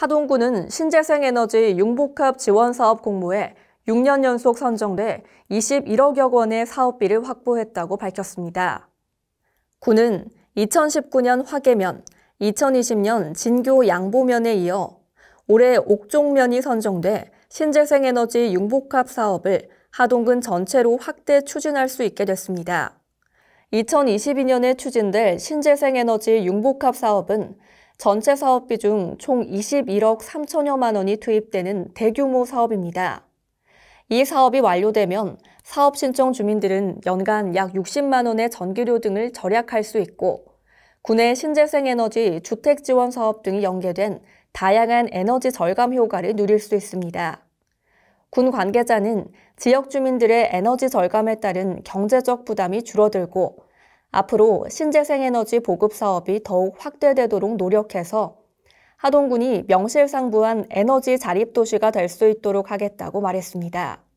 하동구는 신재생에너지 융복합 지원사업 공모에 6년 연속 선정돼 21억여 원의 사업비를 확보했다고 밝혔습니다. 구는 2019년 화계면, 2020년 진교 양보면에 이어 올해 옥종면이 선정돼 신재생에너지 융복합 사업을 하동군 전체로 확대 추진할 수 있게 됐습니다. 2022년에 추진될 신재생에너지 융복합 사업은 전체 사업비 중 총 21억 3천여만 원이 투입되는 대규모 사업입니다. 이 사업이 완료되면 사업 신청 주민들은 연간 약 60만 원의 전기료 등을 절약할 수 있고 군의 신재생 에너지 주택 지원 사업 등이 연계된 다양한 에너지 절감 효과를 누릴 수 있습니다. 군 관계자는 지역 주민들의 에너지 절감에 따른 경제적 부담이 줄어들고 앞으로 신재생에너지 보급 사업이 더욱 확대되도록 노력해서 하동군이 명실상부한 에너지 자립 도시가 될 수 있도록 하겠다고 말했습니다.